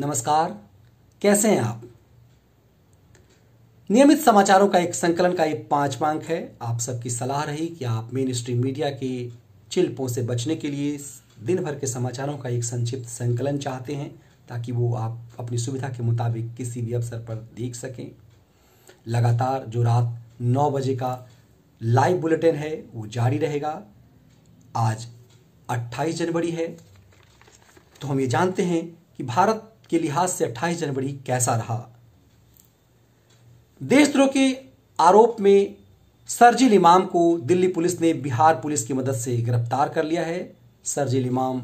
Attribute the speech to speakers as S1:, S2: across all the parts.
S1: नमस्कार कैसे हैं आप नियमित समाचारों का एक संकलन का ये पांच अंक है आप सबकी सलाह रही कि आप मेन स्ट्रीम मीडिया के चिल्पों से बचने के लिए दिन भर के समाचारों का एक संक्षिप्त संकलन चाहते हैं ताकि वो आप अपनी सुविधा के मुताबिक किसी भी अवसर पर देख सकें लगातार जो रात नौ बजे का लाइव बुलेटिन है वो जारी रहेगा आज 28 जनवरी है तो हम ये जानते हैं कि भारत के लिहाज से 28 जनवरी कैसा रहा देशद्रोह के आरोप में सरजिल इमाम को दिल्ली पुलिस ने बिहार पुलिस की मदद से गिरफ्तार कर लिया है सरजिल इमाम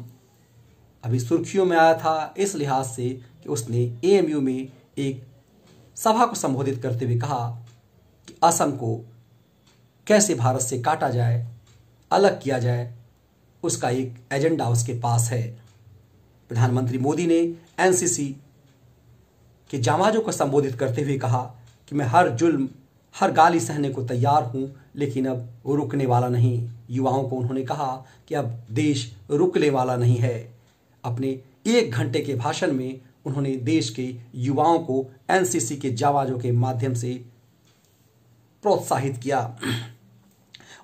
S1: अभी सुर्खियों में आया था इस लिहाज से कि उसने एएमयू में एक सभा को संबोधित करते हुए कहा कि असम को कैसे भारत से काटा जाए अलग किया जाए उसका एक एजेंडा उसके पास है प्रधानमंत्री मोदी ने एनसीसी के जामाजों को संबोधित करते हुए कहा कि मैं हर जुल्म हर गाली सहने को तैयार हूं लेकिन अब वो रुकने वाला नहीं युवाओं को उन्होंने कहा कि अब देश रुकने वाला नहीं है अपने एक घंटे के भाषण में उन्होंने देश के युवाओं को एनसीसी के जावाजों के माध्यम से प्रोत्साहित किया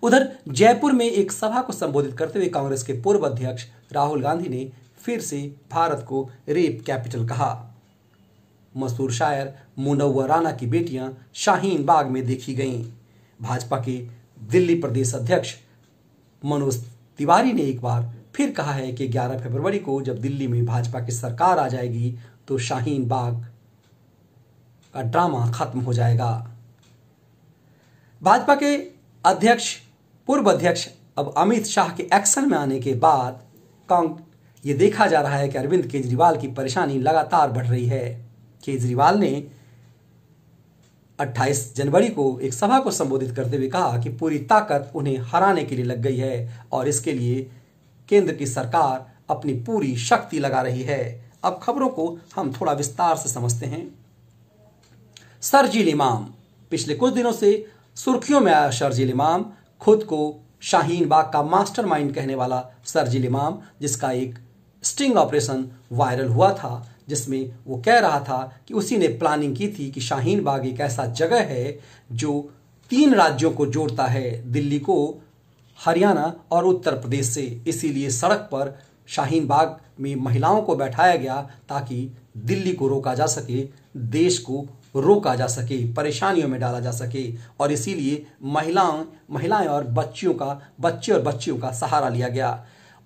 S1: उधर जयपुर में एक सभा को संबोधित करते हुए कांग्रेस के पूर्व अध्यक्ष राहुल गांधी ने फिर से भारत को रेप कैपिटल कहा मशहूर शायर मुनव्वर राना की बेटियां शाहीन बाग में देखी गईं भाजपा के दिल्ली प्रदेश अध्यक्ष मनोज तिवारी ने एक बार फिर कहा है कि 11 फरवरी को जब दिल्ली में भाजपा की सरकार आ जाएगी तो शाहीन बाग का ड्रामा खत्म हो जाएगा भाजपा के अध्यक्ष पूर्व अध्यक्ष अब अमित शाह के एक्शन में आने के बाद ये देखा जा रहा है कि अरविंद केजरीवाल की परेशानी लगातार बढ़ रही है केजरीवाल ने 28 जनवरी को एक सभा को संबोधित करते हुए कहा कि पूरी ताकत उन्हें हराने के लिए लग गई है और इसके लिए केंद्र की सरकार अपनी पूरी शक्ति लगा रही है अब खबरों को हम थोड़ा विस्तार से समझते हैं सरजील इमाम पिछले कुछ दिनों से सुर्खियों में आया शर्जील इमाम खुद को शाहीन बाग का मास्टरमाइंड कहने वाला सरजील इमाम जिसका एक स्टिंग ऑपरेशन वायरल हुआ था जिसमें वो कह रहा था कि उसी ने प्लानिंग की थी कि शाहीन बाग एक ऐसा जगह है जो तीन राज्यों को जोड़ता है दिल्ली को हरियाणा और उत्तर प्रदेश से इसीलिए सड़क पर शाहीन बाग में महिलाओं को बैठाया गया ताकि दिल्ली को रोका जा सके देश को रोका जा सके परेशानियों में डाला जा सके और इसीलिए महिलाओं महिलाएं और बच्चियों का बच्चे और बच्चियों का सहारा लिया गया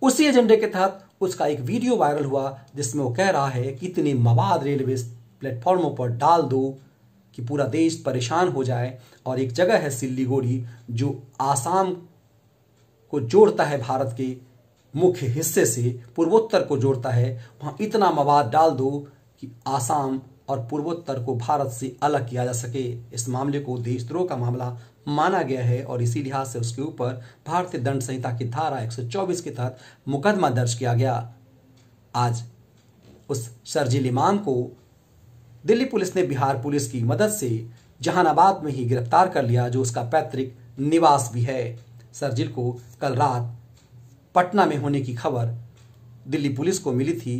S1: उसी एजेंडे के तहत उसका एक वीडियो वायरल हुआ जिसमें वो कह रहा है कि इतने मवाद रेलवे प्लेटफॉर्मों पर डाल दो कि पूरा देश परेशान हो जाए और एक जगह है सिल्लीगोड़ी जो आसाम को जोड़ता है भारत के मुख्य हिस्से से पूर्वोत्तर को जोड़ता है वहाँ इतना मवाद डाल दो कि आसाम और पूर्वोत्तर को भारत से अलग किया जा सके इस मामले को देशद्रोह का मामला माना गया है और इसी लिहाज से उसके ऊपर भारतीय दंड संहिता की धारा 124 के तहत मुकदमा दर्ज किया गया आज उस शर्जील इमाम को दिल्ली पुलिस ने बिहार पुलिस की मदद से जहानाबाद में ही गिरफ्तार कर लिया जो उसका पैतृक निवास भी है सरजिल को कल रात पटना में होने की खबर दिल्ली पुलिस को मिली थी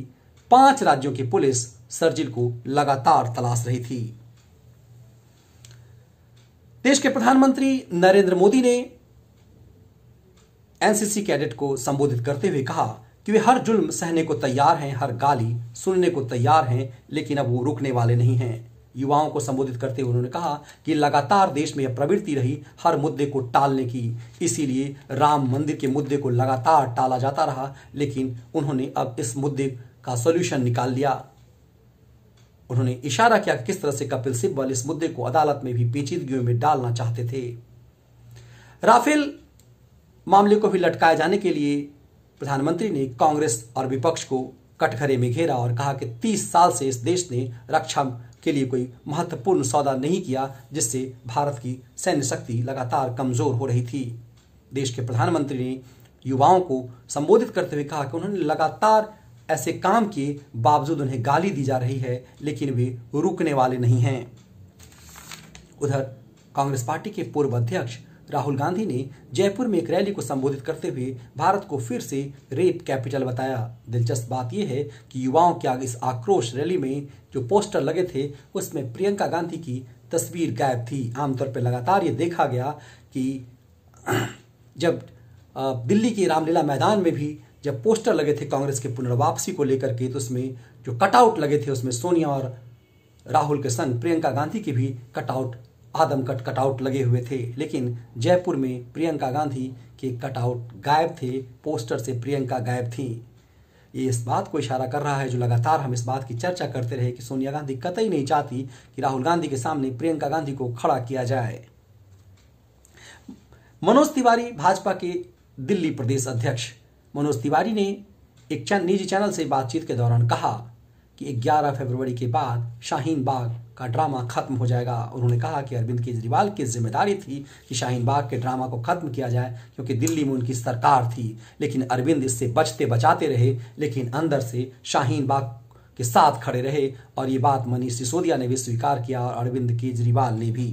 S1: पांच राज्यों की पुलिस सरजिल को लगातार तलाश रही थी देश के प्रधानमंत्री नरेंद्र मोदी ने एनसीसी कैडेट को संबोधित करते हुए कहा कि वे हर जुल्म सहने को तैयार हैं हर गाली सुनने को तैयार हैं लेकिन अब वो रुकने वाले नहीं हैं युवाओं को संबोधित करते हुए उन्होंने कहा कि लगातार देश में यह प्रवृत्ति रही हर मुद्दे को टालने की इसीलिए राम मंदिर के मुद्दे को लगातार टाला जाता रहा लेकिन उन्होंने अब इस मुद्दे का सोल्यूशन निकाल लिया उन्होंने इशारा किया कि किस तरह से कपिल सिब्बल इस मुद्दे को अदालत में भी पेचीदगियों में डालना चाहते थे राफेल मामले को भी लटकाए जाने के लिए प्रधानमंत्री ने कांग्रेस और विपक्ष को कटघरे में घेरा और कहा कि 30 साल से इस देश ने रक्षा के लिए कोई महत्वपूर्ण सौदा नहीं किया जिससे भारत की सैन्य शक्ति लगातार कमजोर हो रही थी देश के प्रधानमंत्री ने युवाओं को संबोधित करते हुए कहा कि उन्होंने लगातार ऐसे काम के बावजूद उन्हें गाली दी जा रही है लेकिन वे रुकने वाले नहीं हैं उधर कांग्रेस पार्टी के पूर्व अध्यक्ष राहुल गांधी ने जयपुर में एक रैली को संबोधित करते हुए भारत को फिर से रेप कैपिटल बताया दिलचस्प बात यह है कि युवाओं के इस आक्रोश रैली में जो पोस्टर लगे थे उसमें प्रियंका गांधी की तस्वीर गायब थी आमतौर पर लगातार ये देखा गया कि जब दिल्ली के रामलीला मैदान में भी जब पोस्टर लगे थे कांग्रेस के पुनर्वापसी को लेकर के तो उसमें जो कटआउट लगे थे उसमें सोनिया और राहुल के संग प्रियंका गांधी के भी कटआउट आदम कट कटआउट लगे हुए थे लेकिन जयपुर में प्रियंका गांधी के कटआउट गायब थे पोस्टर से प्रियंका गायब थी ये इस बात को इशारा कर रहा है जो लगातार हम इस बात की चर्चा करते रहे कि सोनिया गांधी कतई नहीं चाहती कि राहुल गांधी के सामने प्रियंका गांधी को खड़ा किया जाए मनोज तिवारी भाजपा के दिल्ली प्रदेश अध्यक्ष मनोज तिवारी ने एक चैन निजी चैनल से बातचीत के दौरान कहा कि 11 फरवरी के बाद शाहीन बाग का ड्रामा खत्म हो जाएगा उन्होंने कहा कि अरविंद केजरीवाल की जिम्मेदारी थी कि शाहीन बाग के ड्रामा को खत्म किया जाए क्योंकि दिल्ली में उनकी सरकार थी लेकिन अरविंद इससे बचते बचाते रहे लेकिन अंदर से शाहीन बाग के साथ खड़े रहे और ये बात मनीष सिसोदिया ने भी स्वीकार किया और अरविंद केजरीवाल ने भी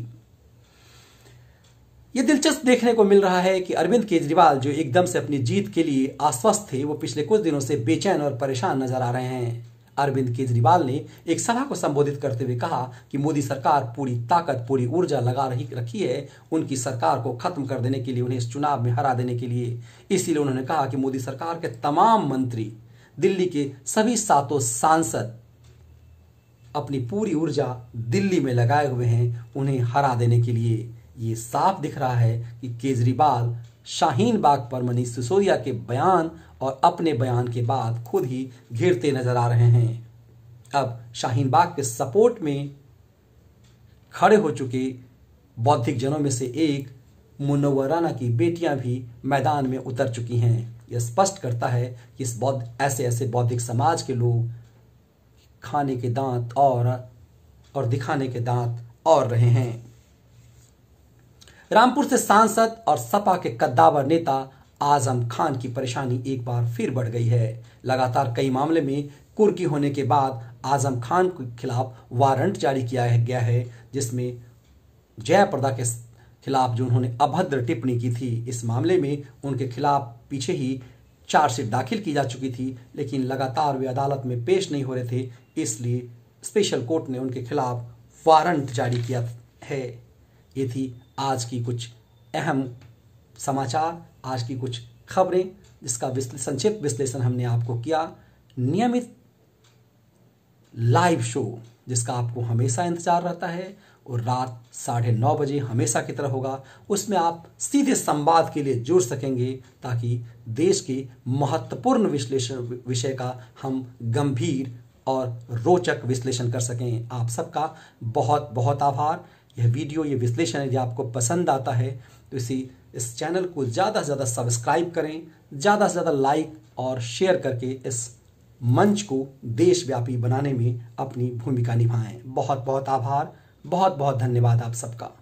S1: ये दिलचस्प देखने को मिल रहा है कि अरविंद केजरीवाल जो एकदम से अपनी जीत के लिए आश्वस्त थे वो पिछले कुछ दिनों से बेचैन और परेशान नजर आ रहे हैं अरविंद केजरीवाल ने एक सभा को संबोधित करते हुए कहा कि मोदी सरकार पूरी ताकत पूरी ऊर्जा लगा रही रखी है उनकी सरकार को खत्म कर देने के लिए उन्हें इस चुनाव में हरा देने के लिए इसीलिए उन्होंने कहा कि मोदी सरकार के तमाम मंत्री दिल्ली के सभी सातों सांसद अपनी पूरी ऊर्जा दिल्ली में लगाए हुए हैं उन्हें हरा देने के लिए ये साफ दिख रहा है कि केजरीवाल शाहीन बाग पर मनीष सिसोदिया के बयान और अपने बयान के बाद खुद ही घेरते नजर आ रहे हैं अब शाहीन बाग के सपोर्ट में खड़े हो चुके बौद्धिक जनों में से एक मुनवराना की बेटियां भी मैदान में उतर चुकी हैं यह स्पष्ट करता है कि इस बौद्ध ऐसे ऐसे बौद्धिक समाज के लोग खाने के दांत और और दिखाने के दांत और रहे हैं रामपुर से सांसद और सपा के कद्दावर नेता आजम खान की परेशानी एक बार फिर बढ़ गई है लगातार कई मामले में कुर्की होने के बाद आजम खान के खिलाफ वारंट जारी किया गया है जिसमें जयाप्रदा के खिलाफ जो उन्होंने अभद्र टिप्पणी की थी इस मामले में उनके खिलाफ पीछे ही चार्जशीट दाखिल की जा चुकी थी लेकिन लगातार वे अदालत में पेश नहीं हो रहे थे इसलिए स्पेशल कोर्ट ने उनके खिलाफ वारंट जारी किया है ये थी आज की कुछ अहम समाचार आज की कुछ खबरें जिसका संक्षिप्त विश्लेषण हमने आपको किया नियमित लाइव शो जिसका आपको हमेशा इंतजार रहता है और रात साढ़े नौ बजे हमेशा की तरह होगा उसमें आप सीधे संवाद के लिए जुड़ सकेंगे ताकि देश के महत्वपूर्ण विश्लेषण विषय का हम गंभीर और रोचक विश्लेषण कर सकें आप सबका बहुत बहुत आभार यह वीडियो ये विश्लेषण यदि आपको पसंद आता है तो इसी इस चैनल को ज़्यादा से ज़्यादा सब्सक्राइब करें ज़्यादा से ज़्यादा लाइक और शेयर करके इस मंच को देशव्यापी बनाने में अपनी भूमिका निभाएं बहुत बहुत आभार बहुत बहुत धन्यवाद आप सबका